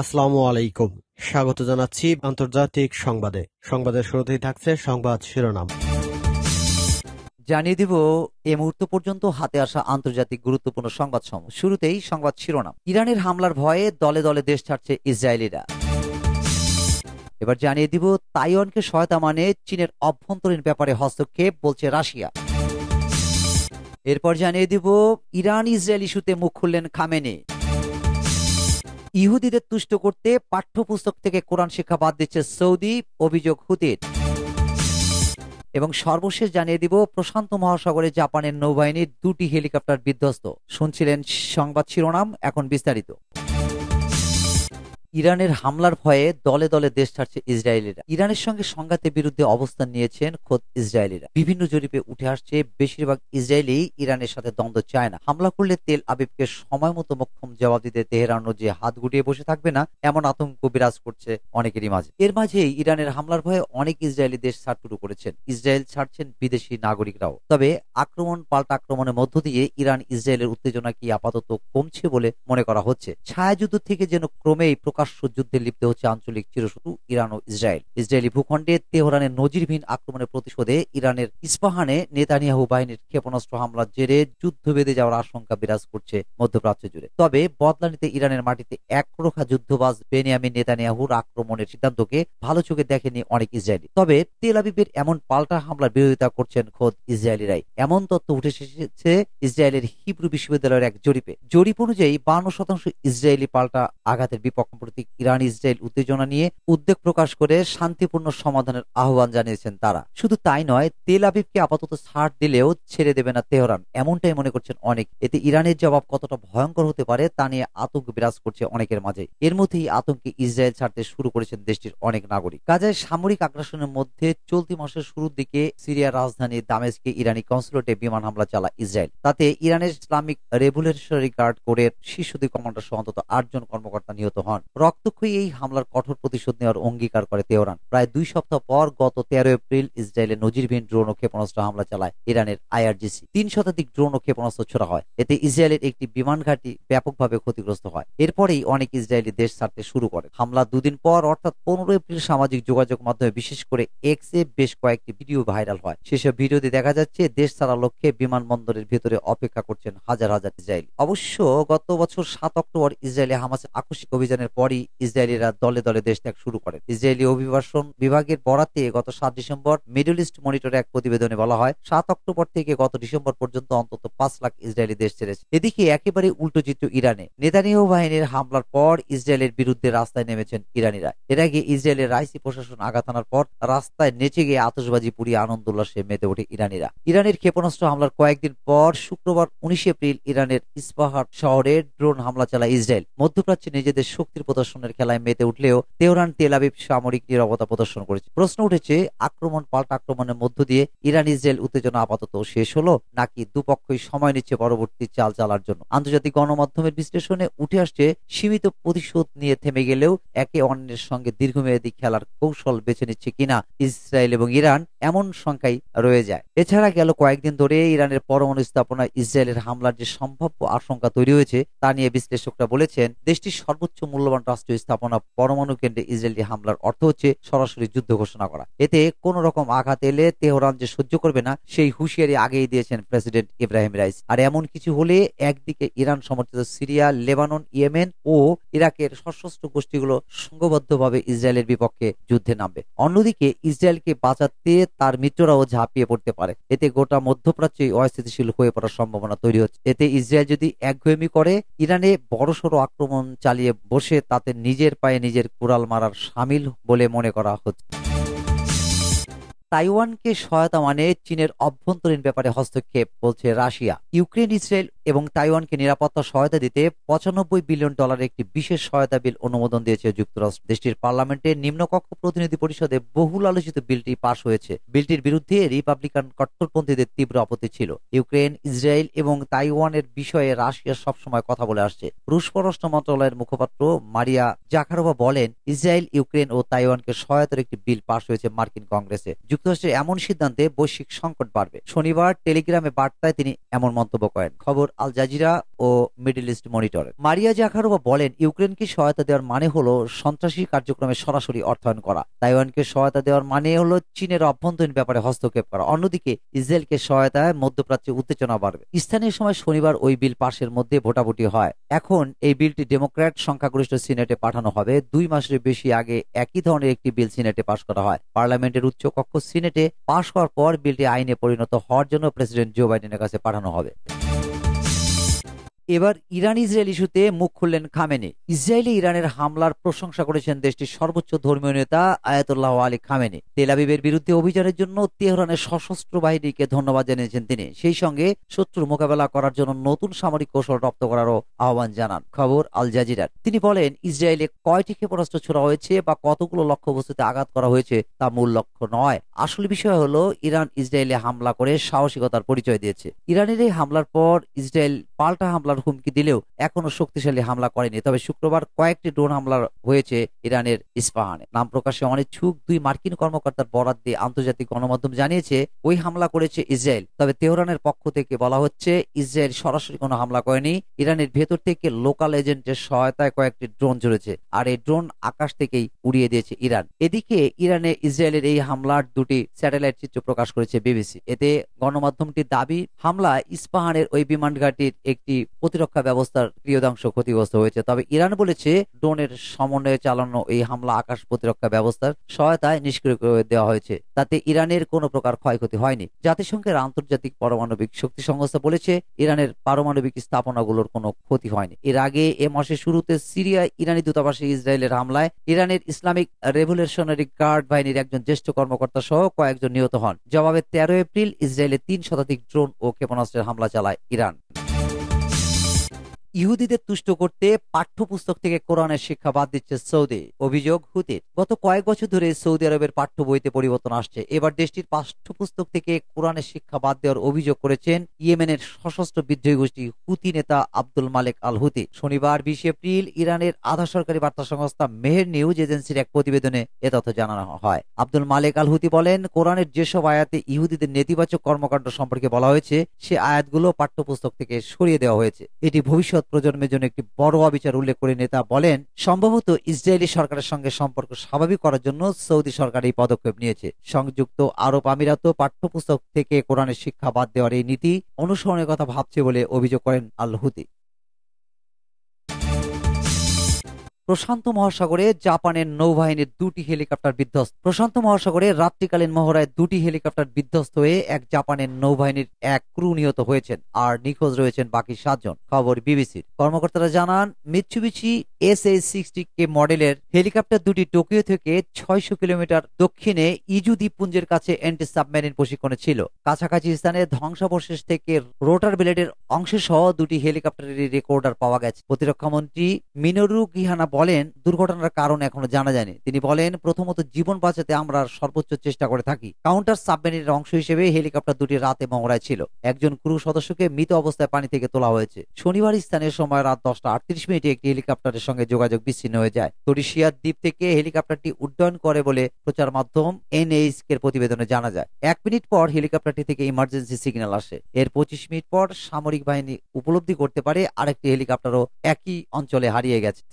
আসসালাম আলাইকুম স্বাগত জানাচ্ছি আন্তর্জাতিক সংবাদে সংবাদের শুরুতেই থাকছে সংবাদ শিরোনাম জানিয়ে দিব এ মুহূর্ত পর্যন্ত হাতে আসা আন্তর্জাতিক গুরুত্বপূর্ণ সংবাদ সমূহ শুরুতেই সংবাদ শিরোনাম ইরানের হামলার ভয়ে দলে দলে দেশ ছাড়ছে ইসরায়েলিরা এবার জানিয়ে দিব তাইওয়ানকে সহায়তা মানে চীনের অভ্যন্তরীণ ব্যাপারে হস্তক্ষেপ বলছে রাশিয়া এরপর জানিয়ে দিব ইরান ইসরায়েল ইস্যুতে মুখ খুললেন খামেনি ইহুদিদের তুষ্ট করতে পাঠ্যপুস্তক থেকে কোরআন শিক্ষা বাদ দিচ্ছে সৌদি অভিযোগ হুতির এবং সর্বশেষ জানিয়ে দিব প্রশান্ত মহাসাগরে জাপানের নৌবাহিনীর দুটি হেলিকপ্টার বিধ্বস্ত শুনছিলেন সংবাদ শিরোনাম এখন বিস্তারিত ইরানের হামলার ভয়ে দলে দলে দেশ ছাড়ছে ইসরায়েলিরা ইরানের সঙ্গে সংঘাতের বিরুদ্ধে অবস্থান নিয়েছেন খোদ ইসরায়েলিরা বিভিন্ন জরিপে উঠে আসছে বেশিরভাগ ইসরায়েলি ইরানের সাথে দ্বন্দ্ব চায় না হামলা করলে তেল আবিবকে সময় মতো মক্ষম জবাব দিতে তেহরানো যে হাত গুটিয়ে বসে থাকবে না এমন আতঙ্ক বিরাজ করছে অনেকেরই মাঝে এর মাঝেই ইরানের হামলার ভয়ে অনেক ইসরায়েলি দেশ ছাড় শুরু করেছেন ইসরায়েল ছাড়ছেন বিদেশি নাগরিকরাও তবে আক্রমণ পাল্টা আক্রমণের মধ্য দিয়ে ইরান ইসরায়েলের উত্তেজনা কি আপাতত কমছে বলে মনে করা হচ্ছে ছায়াযুদ্ধ থেকে যেন ক্রমেই প্রকাশ প্রকাশ্য যুদ্ধে লিপ্ত হচ্ছে আঞ্চলিক চিরশত্রু ইরান ও ইসরায়েল ইসরায়েলি ভূখণ্ডে তেহরানের নজিরবিহীন আক্রমণের প্রতিশোধে ইরানের ইস্পাহানে নেতানিয়াহু বাহিনীর ক্ষেপণাস্ত্র হামলার জেরে যুদ্ধ বেঁধে যাওয়ার আশঙ্কা বিরাজ করছে মধ্যপ্রাচ্য জুড়ে তবে বদলা নিতে ইরানের মাটিতে একরোখা যুদ্ধবাজ বেনিয়ামিন নেতানিয়াহুর আক্রমণের সিদ্ধান্তকে ভালো চোখে দেখেনি অনেক ইসরায়েলি তবে তেল আবিবের এমন পাল্টা হামলার বিরোধিতা করছেন খোদ ইসরায়েলিরাই এমন তথ্য উঠে এসেছে ইসরায়েলের হিব্রু বিশ্ববিদ্যালয়ের এক জরিপে জরিপ অনুযায়ী বান্ন শতাংশ ইসরায়েলি পাল্টা আঘাতের বিপক্ষ আন্তর্জাতিক ইরান ইসরায়েল উত্তেজনা নিয়ে উদ্বেগ প্রকাশ করে শান্তিপূর্ণ সমাধানের আহ্বান জানিয়েছেন তারা শুধু তাই নয় তেল আবিবকে আপাতত ছাড় দিলেও ছেড়ে দেবে না তেহরান এমনটাই মনে করছেন অনেক এতে ইরানের জবাব কতটা ভয়ঙ্কর হতে পারে তা নিয়ে আতঙ্ক বিরাজ করছে অনেকের মাঝে এর মধ্যেই আতঙ্কে ইসরায়েল ছাড়তে শুরু করেছেন দেশটির অনেক নাগরিক গাজায় সামরিক আগ্রাসনের মধ্যে চলতি মাসের শুরুর দিকে সিরিয়ার রাজধানী দামেস্কে ইরানি কনসুলেটে বিমান হামলা চালা ইসরায়েল তাতে ইরানের ইসলামিক রেভুলেশনারি গার্ড কোরের শীর্ষদী কমান্ডার সহ অন্তত আটজন কর্মকর্তা নিহত হন রক্তক্ষয়ী এই হামলার কঠোর প্রতিশোধ নেওয়ার অঙ্গীকার করে তেহরান প্রায় দুই সপ্তাহ পর গত তেরো এপ্রিল ইসরায়েলের নজিরবিহীন ড্রোন ও ক্ষেপণাস্ত্র হামলা চালায় ইরানের আইআরজিসি তিন শতাধিক ড্রোন ও ক্ষেপণাস্ত্র ছোড়া হয় এতে ইসরায়েলের একটি বিমান ঘাঁটি ব্যাপকভাবে ক্ষতিগ্রস্ত হয় এরপরেই অনেক ইসরায়েলি দেশ ছাড়তে শুরু করে হামলা দুদিন পর অর্থাৎ পনেরো এপ্রিল সামাজিক যোগাযোগ মাধ্যমে বিশেষ করে এক্স এ বেশ কয়েকটি ভিডিও ভাইরাল হয় সেসব ভিডিওতে দেখা যাচ্ছে দেশ ছাড়ার লক্ষ্যে বিমানবন্দরের ভেতরে অপেক্ষা করছেন হাজার হাজার ইসরায়েলি অবশ্য গত বছর সাত অক্টোবর ইসরায়েলে হামাসের আকস্মিক অভিযানের পর পরই ইসরায়েলিরা দলে দলে দেশ ত্যাগ শুরু করেন ইসরায়েলি অভিবাসন বিভাগের বরাতে গত সাত ডিসেম্বর মিডল ইস্ট মনিটরে এক প্রতিবেদনে বলা হয় সাত অক্টোবর থেকে গত ডিসেম্বর পর্যন্ত অন্তত পাঁচ লাখ ইসরায়েলি দেশ ছেড়েছে এদিকে একেবারে উল্টো চিত্র ইরানে নেতানীয় বাহিনীর হামলার পর ইসরায়েলের বিরুদ্ধে রাস্তায় নেমেছেন ইরানিরা এর আগে ইসরায়েলের রাইসি প্রশাসন আঘাত আনার পর রাস্তায় নেচে গিয়ে আতসবাজি পুড়িয়ে আনন্দ উল্লাসে মেতে ওঠে ইরানিরা ইরানের ক্ষেপণাস্ত্র হামলার কয়েকদিন পর শুক্রবার উনিশে এপ্রিল ইরানের ইসপাহার শহরে ড্রোন হামলা চালায় ইসরায়েল মধ্যপ্রাচ্যে নিজেদের শক্তির প্রদর্শনের খেলায় মেতে উঠলেও তেহরান তেল আবিব সামরিক নিরবতা প্রদর্শন করেছে প্রশ্ন উঠেছে আক্রমণ পাল্ট আক্রমণের মধ্য দিয়ে ইরান ইসরায়েল উত্তেজনা আপাতত শেষ হলো নাকি দুপক্ষই সময় নিচ্ছে পরবর্তী চাল চালার জন্য আন্তর্জাতিক গণমাধ্যমের বিশ্লেষণে উঠে আসছে সীমিত প্রতিশোধ নিয়ে থেমে গেলেও একে অন্যের সঙ্গে দীর্ঘমেয়াদী খেলার কৌশল বেছে নিচ্ছে কিনা ইসরায়েল এবং ইরান এমন সংখ্যাই রয়ে যায় এছাড়া গেল কয়েকদিন ধরে ইরানের পরমাণু স্থাপনায় ইসরায়েলের হামলার যে সম্ভাব্য আশঙ্কা তৈরি হয়েছে তা নিয়ে বিশ্লেষকরা বলেছেন দেশটির সর্বোচ্চ মূল্যবান রাষ্ট্র স্থাপনা পরমাণু কেন্দ্রে ইসরায়েলি হামলার অর্থ হচ্ছে সরাসরি যুদ্ধ ঘোষণা করা এতে কোন রকম আঘাত এলে তেহরান যে সহ্য করবে না সেই হুঁশিয়ারি আগেই দিয়েছেন প্রেসিডেন্ট ইব্রাহিম রাইস আর এমন কিছু হলে একদিকে ইরান সমর্থিত সিরিয়া লেবানন ইয়েমেন ও ইরাকের সশস্ত্র গোষ্ঠীগুলো সংঘবদ্ধভাবে ইসরায়েলের বিপক্ষে যুদ্ধে নামবে অন্যদিকে ইসরায়েলকে বাঁচাতে তার মিত্ররাও ঝাঁপিয়ে পড়তে পারে এতে গোটা মধ্যপ্রাচ্যে অস্থিতিশীল হয়ে পড়ার সম্ভাবনা তৈরি হচ্ছে এতে ইসরায়েল যদি একঘেয়েমি করে ইরানে বড়সড় আক্রমণ চালিয়ে বসে তা তাতে নিজের পায়ে নিজের কুড়াল মারার সামিল বলে মনে করা হচ্ছে তাইওয়ানকে সহায়তা মানে চীনের অভ্যন্তরীণ ব্যাপারে হস্তক্ষেপ বলছে রাশিয়া ইউক্রেন ইসরায়েল এবং তাইওয়ানকে নিরাপত্তা সহায়তা দিতে পঁচানব্বই বিলিয়ন ডলার একটি বিশেষ সহায়তা বিল অনুমোদন দিয়েছে যুক্তরাষ্ট্র দেশটির পার্লামেন্টে নিম্নকক্ষ প্রতিনিধি পরিষদে বহুল আলোচিত বিলটি পাশ হয়েছে বিলটির বিরুদ্ধে রিপাবলিকান কট্টরপন্থীদের তীব্র আপত্তি ছিল ইউক্রেন ইসরায়েল এবং তাইওয়ানের বিষয়ে রাশিয়া সবসময় কথা বলে আসছে রুশ পররাষ্ট্র মন্ত্রণালয়ের মুখপাত্র মারিয়া জাখারোভা বলেন ইসরায়েল ইউক্রেন ও তাইওয়ানকে সহায়তার একটি বিল পাশ হয়েছে মার্কিন কংগ্রেসে যুক্তরাষ্ট্রের এমন সিদ্ধান্তে বৈশ্বিক সংকট বাড়বে শনিবার টেলিগ্রামে বার্তায় তিনি এমন মন্তব্য করেন খবর আল জাজিরা ও Middle East Monitor Maria Zakharova বলেন ইউক্রেনকে সহায়তা দেওয়ার মানে হলো সন্ত্রাসী কার্যক্রমে সরাসরি অর্থায়ন করা তাইওয়ানকে সহায়তা দেওয়ার মানে হলো চীনের অভ্যন্তরীণ ব্যাপারে হস্তক্ষেপ করা অন্যদিকে ইসরায়েলকে সহায়তায় মধ্যপ্রাচ্যে উত্তেজনা বাড়বে স্থানীয় সময় শনিবার ওই বিল পাশের মধ্যে ভোটাভুটি হয় এখন এই বিলটি ডেমোক্র্যাট সংখ্যাগরিষ্ঠ সিনেটে পাঠানো হবে দুই মাসের বেশি আগে একই ধরনের একটি বিল সিনেটে পাশ করা হয় পার্লামেন্টের উচ্চ কক্ষ সিনেটে পাশ হওয়ার পর বিলটি আইনে পরিণত হওয়ার জন্য প্রেসিডেন্ট জো বাইডেনের কাছে পাঠানো হবে এবার ইরান ইসরায়েল ইস্যুতে মুখ খুললেন খামেনে ইসরায়েলি ইরানের হামলার প্রশংসা করেছেন দেশটির সর্বোচ্চ ধর্মীয় নেতা আয়াতুল্লাহ আলী খামেনে তেলাবিবের বিরুদ্ধে অভিযানের জন্য তেহরানের সশস্ত্র বাহিনীকে ধন্যবাদ জানিয়েছেন তিনি সেই সঙ্গে শত্রুর মোকাবেলা করার জন্য নতুন সামরিক কৌশল রপ্ত করারও আহ্বান জানান খবর আল জাজিরার তিনি বলেন ইসরায়েলে কয়টি ক্ষেপণাস্ত্র ছোড়া হয়েছে বা কতগুলো লক্ষ্যবস্তুতে আঘাত করা হয়েছে তা মূল লক্ষ্য নয় আসল বিষয় হলো ইরান ইসরায়েলে হামলা করে সাহসিকতার পরিচয় দিয়েছে ইরানের এই হামলার পর ইসরায়েল পাল্টা হামলার হুমকি দিলেও এখনো শক্তিশালী হামলা করেনি তবে শুক্রবার কয়েকটি ড্রোন হামলা হয়েছে ইরানের ইস্পাহানে নাম প্রকাশে অনিচ্ছুক দুই মার্কিন কর্মকর্তার বরাদ দিয়ে আন্তর্জাতিক গণমাধ্যম জানিয়েছে ওই হামলা করেছে ইসরায়েল তবে তেহরানের পক্ষ থেকে বলা হচ্ছে ইসরায়েল সরাসরি কোনো হামলা করেনি ইরানের ভেতর থেকে লোকাল এজেন্টের সহায়তায় কয়েকটি ড্রোন চলেছে আর এই ড্রোন আকাশ থেকেই উড়িয়ে দিয়েছে ইরান এদিকে ইরানে ইসরায়েলের এই হামলার দুটি স্যাটেলাইট চিত্র প্রকাশ করেছে বিবিসি এতে গণমাধ্যমটির দাবি হামলা ইস্পাহানের ওই বিমান ঘাটির একটি প্রতিরক্ষা ব্যবস্থার প্রিয়দাংশ ক্ষতিগ্রস্ত হয়েছে তবে ইরান বলেছে ড্রোনের সমন্বয়ে চালানো এই হামলা আকাশ প্রতিরক্ষা ব্যবস্থার সহায়তায় নিষ্ক্রিয় করে দেওয়া হয়েছে তাতে ইরানের কোনো প্রকার ক্ষয়ক্ষতি হয়নি জাতিসংঘের আন্তর্জাতিক পারমাণবিক শক্তি সংস্থা বলেছে ইরানের পারমাণবিক স্থাপনাগুলোর কোনো ক্ষতি হয়নি এর আগে এ মাসের শুরুতে সিরিয়ায় ইরানি দূতাবাসে ইসরায়েলের হামলায় ইরানের ইসলামিক রেভলিউশনারি গার্ড বাহিনীর একজন জ্যেষ্ঠ কর্মকর্তা সহ কয়েকজন নিহত হন জবাবে তেরো এপ্রিল ইসরায়েলের তিন শতাধিক ড্রোন ও ক্ষেপণাস্ত্রের হামলা চালায় ইরান ইহুদিদের তুষ্ট করতে পাঠ্যপুস্তক থেকে কোরআনের শিক্ষা বাদ দিচ্ছে সৌদি অভিযোগ হুতির গত কয়েক বছর ধরে সৌদি আরবের পাঠ্য বইতে পরিবর্তন আসছে এবার দেশটির পাঠ্যপুস্তক থেকে কোরআনের শিক্ষা বাদ দেওয়ার অভিযোগ করেছেন ইয়েমেনের সশস্ত্র বিদ্রোহী গোষ্ঠী হুতি নেতা আব্দুল মালিক আল হুতি শনিবার বিশ এপ্রিল ইরানের আধা সরকারি বার্তা সংস্থা মেহের নিউজ এজেন্সির এক প্রতিবেদনে এ তথ্য জানানো হয় আব্দুল মালিক আল হুতি বলেন কোরআনের যেসব আয়াতে ইহুদিদের নেতিবাচক কর্মকাণ্ড সম্পর্কে বলা হয়েছে সে আয়াতগুলো পাঠ্যপুস্তক থেকে সরিয়ে দেওয়া হয়েছে এটি ভবিষ্যৎ প্রজন্মের জন্য একটি বড় অবিচার উল্লেখ করে নেতা বলেন সম্ভবত ইসরায়েলি সরকারের সঙ্গে সম্পর্ক স্বাভাবিক করার জন্য সৌদি সরকার এই পদক্ষেপ নিয়েছে সংযুক্ত আরব আমিরাত পাঠ্যপুস্তক থেকে কোরআনের শিক্ষা বাদ দেওয়ার এই নীতি অনুসরণের কথা ভাবছে বলে অভিযোগ করেন আল প্রশান্ত মহাসাগরে জাপানের নৌবাহিনীর দুটি হেলিকপ্টার বিধ্বস্ত প্রশান্ত মহাসাগরে রাত্রিকালীন মহড়ায় দুটি হেলিকপ্টার বিধ্বস্ত হয়ে এক জাপানের নৌবাহিনীর এক ক্রু নিহত হয়েছেন আর নিখোঁজ রয়েছেন বাকি সাতজন খবর বিবিসির কর্মকর্তারা জানান মিচুবিচি এস এ সিক্সটি কে মডেলের হেলিকপ্টার দুটি টোকিও থেকে ছয়শ কিলোমিটার দক্ষিণে ইজু দ্বীপপুঞ্জের কাছে অ্যান্টি সাবমেরিন প্রশিক্ষণে ছিল কাছাকাছি স্থানে ধ্বংসাবশেষ থেকে রোটার ব্লেডের অংশ সহ দুটি হেলিকপ্টারের রেকর্ডার পাওয়া গেছে প্রতিরক্ষামন্ত্রী মিনরু গিহানা বলেন দুর্ঘটনার কারণ এখনো জানা যায়নি তিনি বলেন প্রথমত জীবন বাঁচাতে আমরা সর্বোচ্চ চেষ্টা করে থাকি কাউন্টার সাবমেরিনের অংশ হিসেবে হেলিকপ্টার দুটি রাতে মহড়ায় ছিল একজন ক্রু সদস্যকে মৃত অবস্থায় পানি থেকে তোলা হয়েছে শনিবার স্থানীয় সময় রাত দশটা আটত্রিশ মিনিটে একটি হেলিকপ্টারের সঙ্গে যোগাযোগ বিচ্ছিন্ন হয়ে যায় তরিশিয়ার দ্বীপ থেকে হেলিকপ্টারটি উড্ডয়ন করে বলে প্রচার মাধ্যম এনএইচ এর প্রতিবেদনে জানা যায় এক মিনিট পর হেলিকপ্টারটি থেকে ইমার্জেন্সি সিগন্যাল আসে এর পঁচিশ মিনিট পর সামরিক বাহিনী উপলব্ধি করতে পারে আরেকটি হেলিকপ্টারও একই অঞ্চলে হারিয়ে গেছে